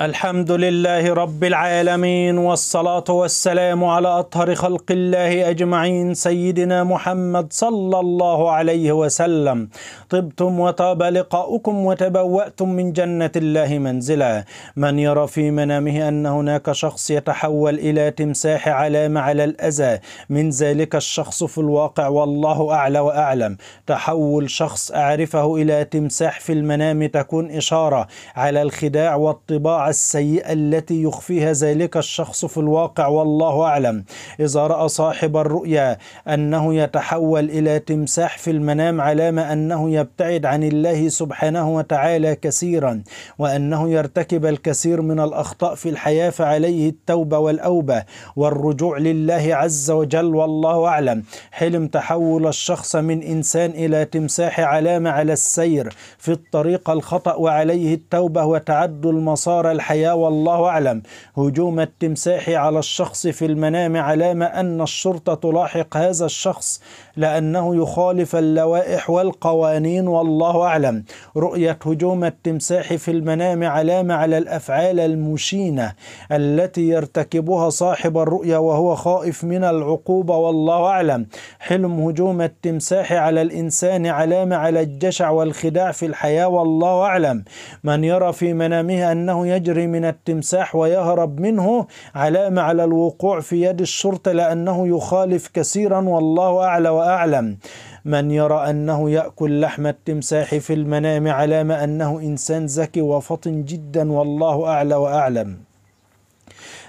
الحمد لله رب العالمين والصلاة والسلام على أطهر خلق الله أجمعين سيدنا محمد صلى الله عليه وسلم طبتم وطاب لقاؤكم وتبوأتم من جنة الله منزلا من يرى في منامه أن هناك شخص يتحول إلى تمساح علامة على الأذى من ذلك الشخص في الواقع والله أعلى وأعلم تحول شخص أعرفه إلى تمساح في المنام تكون إشارة على الخداع والطباع السيئة التي يخفيها ذلك الشخص في الواقع والله أعلم إذا رأى صاحب الرؤيا أنه يتحول إلى تمساح في المنام علامة أنه يبتعد عن الله سبحانه وتعالى كثيرا وأنه يرتكب الكثير من الأخطاء في الحياة فعليه التوبة والأوبة والرجوع لله عز وجل والله أعلم حلم تحول الشخص من إنسان إلى تمساح علامة على السير في الطريق الخطأ وعليه التوبة وتعد المسار الحياة والله أعلم هجوم التمساح على الشخص في المنام علامة أن الشرطة تلاحق هذا الشخص لأنه يخالف اللوائح والقوانين والله أعلم رؤية هجوم التمساح في المنام علامة على الأفعال المشينة التي يرتكبها صاحب الرؤية وهو خائف من العقوبة والله أعلم حلم هجوم التمساح على الإنسان علامة على الجشع والخداع في الحياة والله أعلم من يرى في منامه أنه يجب يجري من التمساح ويهرب منه علامة على الوقوع في يد الشرطة لأنه يخالف كثيرا والله أعلى وأعلم من يرى أنه يأكل لحم التمساح في المنام علامة أنه إنسان ذكي وفطن جدا والله أعلى وأعلم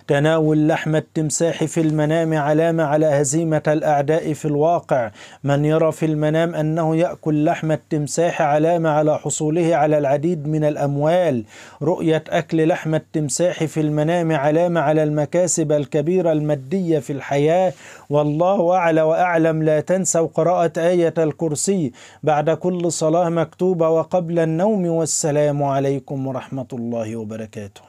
تناول لحم التمساح في المنام علامة على هزيمة الأعداء في الواقع من يرى في المنام أنه يأكل لحم التمساح علامة على حصوله على العديد من الأموال رؤية أكل لحم التمساح في المنام علامة على المكاسب الكبيرة المادية في الحياة والله أعلى وأعلم لا تنسوا قراءة آية الكرسي بعد كل صلاة مكتوبة وقبل النوم والسلام عليكم ورحمة الله وبركاته